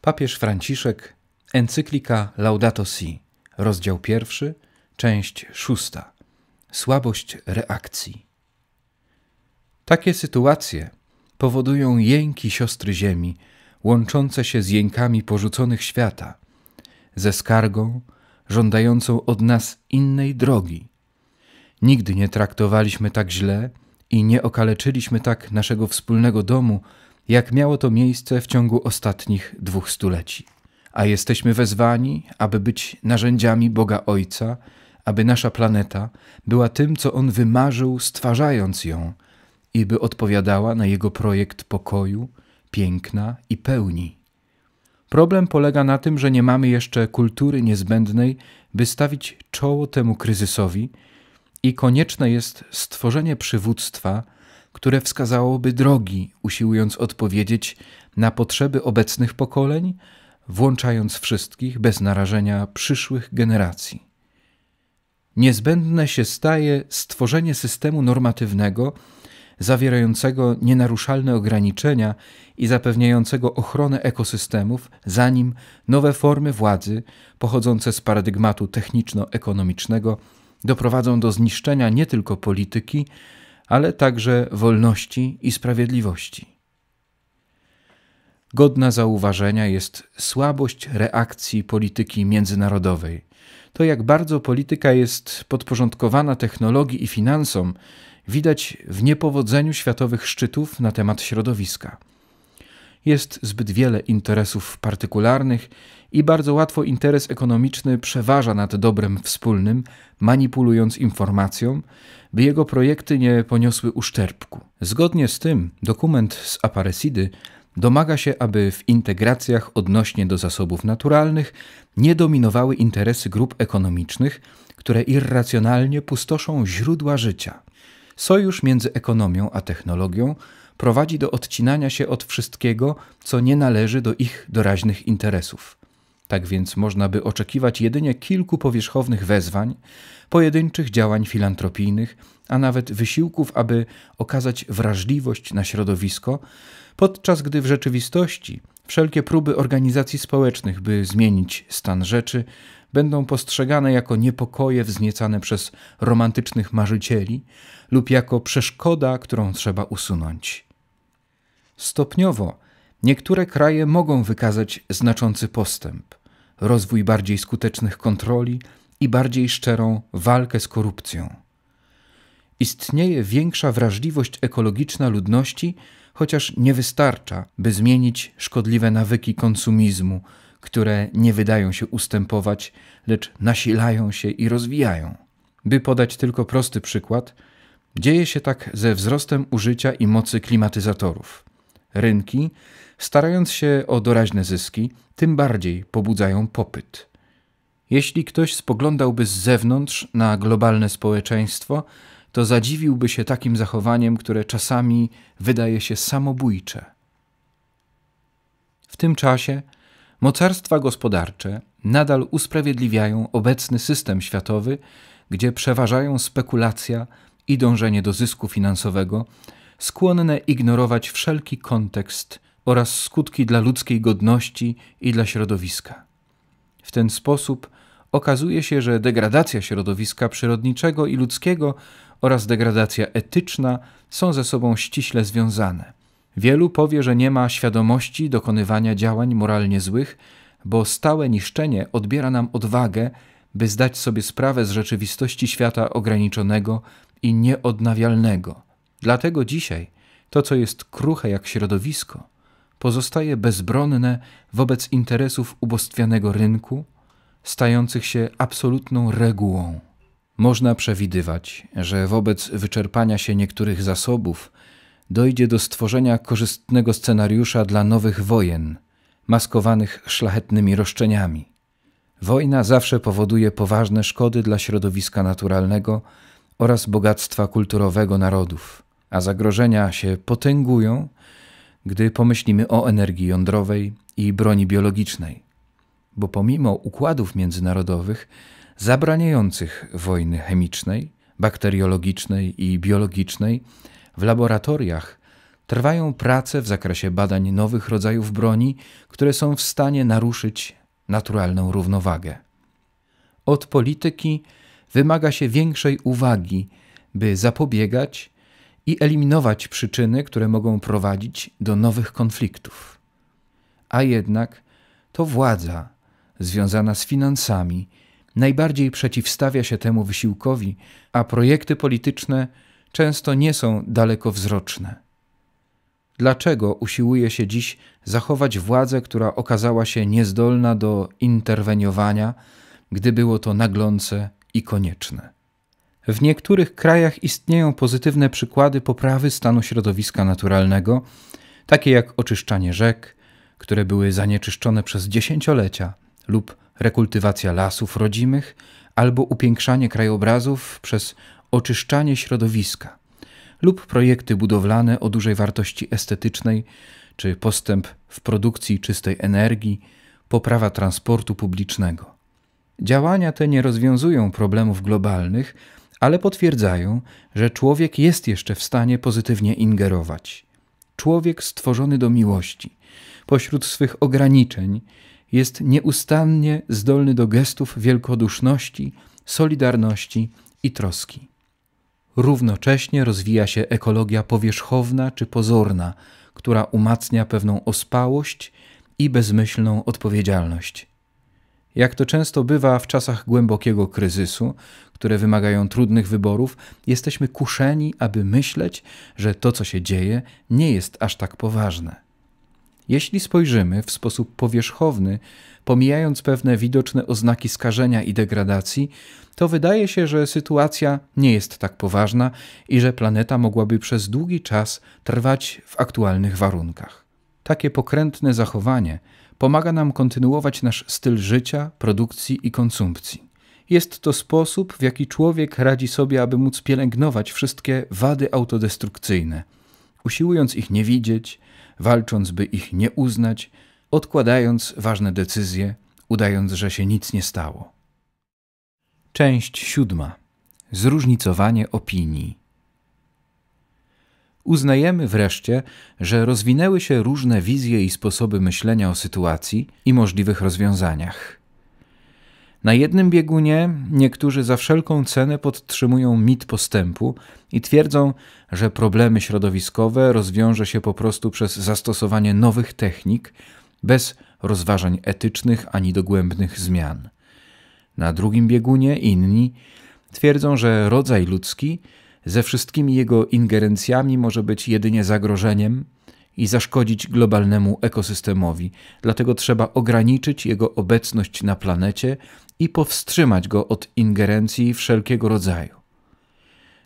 Papież Franciszek, encyklika Laudato Si, rozdział pierwszy, część szósta. Słabość reakcji. Takie sytuacje powodują jęki siostry ziemi, łączące się z jękami porzuconych świata, ze skargą żądającą od nas innej drogi. Nigdy nie traktowaliśmy tak źle i nie okaleczyliśmy tak naszego wspólnego domu, jak miało to miejsce w ciągu ostatnich dwóch stuleci. A jesteśmy wezwani, aby być narzędziami Boga Ojca, aby nasza planeta była tym, co On wymarzył, stwarzając ją, i by odpowiadała na Jego projekt pokoju, piękna i pełni. Problem polega na tym, że nie mamy jeszcze kultury niezbędnej, by stawić czoło temu kryzysowi, i konieczne jest stworzenie przywództwa, które wskazałoby drogi, usiłując odpowiedzieć na potrzeby obecnych pokoleń, włączając wszystkich bez narażenia przyszłych generacji. Niezbędne się staje stworzenie systemu normatywnego, zawierającego nienaruszalne ograniczenia i zapewniającego ochronę ekosystemów, zanim nowe formy władzy, pochodzące z paradygmatu techniczno-ekonomicznego, doprowadzą do zniszczenia nie tylko polityki, ale także wolności i sprawiedliwości. Godna zauważenia jest słabość reakcji polityki międzynarodowej. To, jak bardzo polityka jest podporządkowana technologii i finansom, widać w niepowodzeniu światowych szczytów na temat środowiska jest zbyt wiele interesów partykularnych i bardzo łatwo interes ekonomiczny przeważa nad dobrem wspólnym, manipulując informacją, by jego projekty nie poniosły uszczerbku. Zgodnie z tym dokument z Aparecidy domaga się, aby w integracjach odnośnie do zasobów naturalnych nie dominowały interesy grup ekonomicznych, które irracjonalnie pustoszą źródła życia. Sojusz między ekonomią a technologią prowadzi do odcinania się od wszystkiego, co nie należy do ich doraźnych interesów. Tak więc można by oczekiwać jedynie kilku powierzchownych wezwań, pojedynczych działań filantropijnych, a nawet wysiłków, aby okazać wrażliwość na środowisko, podczas gdy w rzeczywistości wszelkie próby organizacji społecznych, by zmienić stan rzeczy, będą postrzegane jako niepokoje wzniecane przez romantycznych marzycieli lub jako przeszkoda, którą trzeba usunąć. Stopniowo niektóre kraje mogą wykazać znaczący postęp, rozwój bardziej skutecznych kontroli i bardziej szczerą walkę z korupcją. Istnieje większa wrażliwość ekologiczna ludności, chociaż nie wystarcza, by zmienić szkodliwe nawyki konsumizmu, które nie wydają się ustępować, lecz nasilają się i rozwijają. By podać tylko prosty przykład, dzieje się tak ze wzrostem użycia i mocy klimatyzatorów rynki, starając się o doraźne zyski, tym bardziej pobudzają popyt. Jeśli ktoś spoglądałby z zewnątrz na globalne społeczeństwo, to zadziwiłby się takim zachowaniem, które czasami wydaje się samobójcze. W tym czasie mocarstwa gospodarcze nadal usprawiedliwiają obecny system światowy, gdzie przeważają spekulacja i dążenie do zysku finansowego, skłonne ignorować wszelki kontekst oraz skutki dla ludzkiej godności i dla środowiska. W ten sposób okazuje się, że degradacja środowiska przyrodniczego i ludzkiego oraz degradacja etyczna są ze sobą ściśle związane. Wielu powie, że nie ma świadomości dokonywania działań moralnie złych, bo stałe niszczenie odbiera nam odwagę, by zdać sobie sprawę z rzeczywistości świata ograniczonego i nieodnawialnego Dlatego dzisiaj to, co jest kruche jak środowisko, pozostaje bezbronne wobec interesów ubóstwianego rynku, stających się absolutną regułą. Można przewidywać, że wobec wyczerpania się niektórych zasobów dojdzie do stworzenia korzystnego scenariusza dla nowych wojen, maskowanych szlachetnymi roszczeniami. Wojna zawsze powoduje poważne szkody dla środowiska naturalnego oraz bogactwa kulturowego narodów a zagrożenia się potęgują, gdy pomyślimy o energii jądrowej i broni biologicznej. Bo pomimo układów międzynarodowych zabraniających wojny chemicznej, bakteriologicznej i biologicznej, w laboratoriach trwają prace w zakresie badań nowych rodzajów broni, które są w stanie naruszyć naturalną równowagę. Od polityki wymaga się większej uwagi, by zapobiegać i eliminować przyczyny, które mogą prowadzić do nowych konfliktów. A jednak to władza, związana z finansami, najbardziej przeciwstawia się temu wysiłkowi, a projekty polityczne często nie są dalekowzroczne. Dlaczego usiłuje się dziś zachować władzę, która okazała się niezdolna do interweniowania, gdy było to naglące i konieczne? W niektórych krajach istnieją pozytywne przykłady poprawy stanu środowiska naturalnego, takie jak oczyszczanie rzek, które były zanieczyszczone przez dziesięciolecia, lub rekultywacja lasów rodzimych, albo upiększanie krajobrazów przez oczyszczanie środowiska, lub projekty budowlane o dużej wartości estetycznej, czy postęp w produkcji czystej energii, poprawa transportu publicznego. Działania te nie rozwiązują problemów globalnych, ale potwierdzają, że człowiek jest jeszcze w stanie pozytywnie ingerować. Człowiek stworzony do miłości, pośród swych ograniczeń, jest nieustannie zdolny do gestów wielkoduszności, solidarności i troski. Równocześnie rozwija się ekologia powierzchowna czy pozorna, która umacnia pewną ospałość i bezmyślną odpowiedzialność. Jak to często bywa w czasach głębokiego kryzysu, które wymagają trudnych wyborów, jesteśmy kuszeni, aby myśleć, że to, co się dzieje, nie jest aż tak poważne. Jeśli spojrzymy w sposób powierzchowny, pomijając pewne widoczne oznaki skażenia i degradacji, to wydaje się, że sytuacja nie jest tak poważna i że planeta mogłaby przez długi czas trwać w aktualnych warunkach. Takie pokrętne zachowanie Pomaga nam kontynuować nasz styl życia, produkcji i konsumpcji. Jest to sposób, w jaki człowiek radzi sobie, aby móc pielęgnować wszystkie wady autodestrukcyjne, usiłując ich nie widzieć, walcząc, by ich nie uznać, odkładając ważne decyzje, udając, że się nic nie stało. Część siódma. Zróżnicowanie opinii. Uznajemy wreszcie, że rozwinęły się różne wizje i sposoby myślenia o sytuacji i możliwych rozwiązaniach. Na jednym biegunie niektórzy za wszelką cenę podtrzymują mit postępu i twierdzą, że problemy środowiskowe rozwiąże się po prostu przez zastosowanie nowych technik, bez rozważań etycznych ani dogłębnych zmian. Na drugim biegunie inni twierdzą, że rodzaj ludzki ze wszystkimi jego ingerencjami może być jedynie zagrożeniem i zaszkodzić globalnemu ekosystemowi, dlatego trzeba ograniczyć jego obecność na planecie i powstrzymać go od ingerencji wszelkiego rodzaju.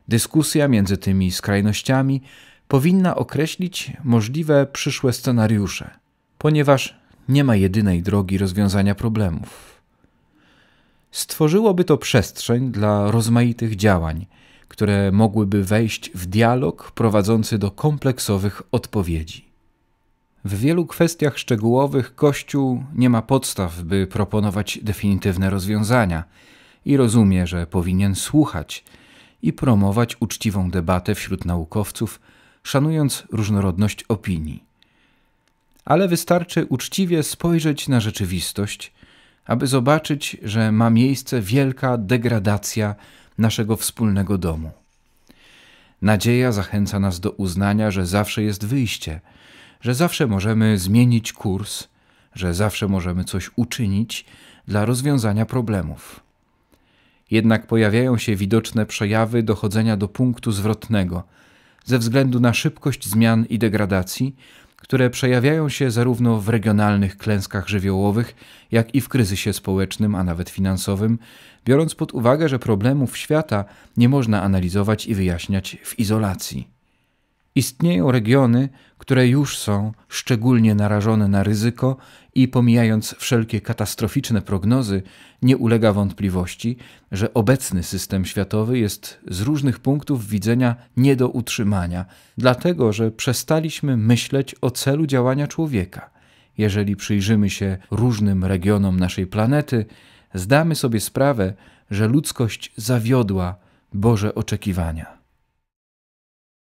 Dyskusja między tymi skrajnościami powinna określić możliwe przyszłe scenariusze, ponieważ nie ma jedynej drogi rozwiązania problemów. Stworzyłoby to przestrzeń dla rozmaitych działań, które mogłyby wejść w dialog prowadzący do kompleksowych odpowiedzi. W wielu kwestiach szczegółowych Kościół nie ma podstaw, by proponować definitywne rozwiązania i rozumie, że powinien słuchać i promować uczciwą debatę wśród naukowców, szanując różnorodność opinii. Ale wystarczy uczciwie spojrzeć na rzeczywistość, aby zobaczyć, że ma miejsce wielka degradacja naszego wspólnego domu. Nadzieja zachęca nas do uznania, że zawsze jest wyjście, że zawsze możemy zmienić kurs, że zawsze możemy coś uczynić dla rozwiązania problemów. Jednak pojawiają się widoczne przejawy dochodzenia do punktu zwrotnego ze względu na szybkość zmian i degradacji które przejawiają się zarówno w regionalnych klęskach żywiołowych, jak i w kryzysie społecznym, a nawet finansowym, biorąc pod uwagę, że problemów świata nie można analizować i wyjaśniać w izolacji. Istnieją regiony, które już są szczególnie narażone na ryzyko i pomijając wszelkie katastroficzne prognozy, nie ulega wątpliwości, że obecny system światowy jest z różnych punktów widzenia nie do utrzymania, dlatego że przestaliśmy myśleć o celu działania człowieka. Jeżeli przyjrzymy się różnym regionom naszej planety, zdamy sobie sprawę, że ludzkość zawiodła Boże oczekiwania.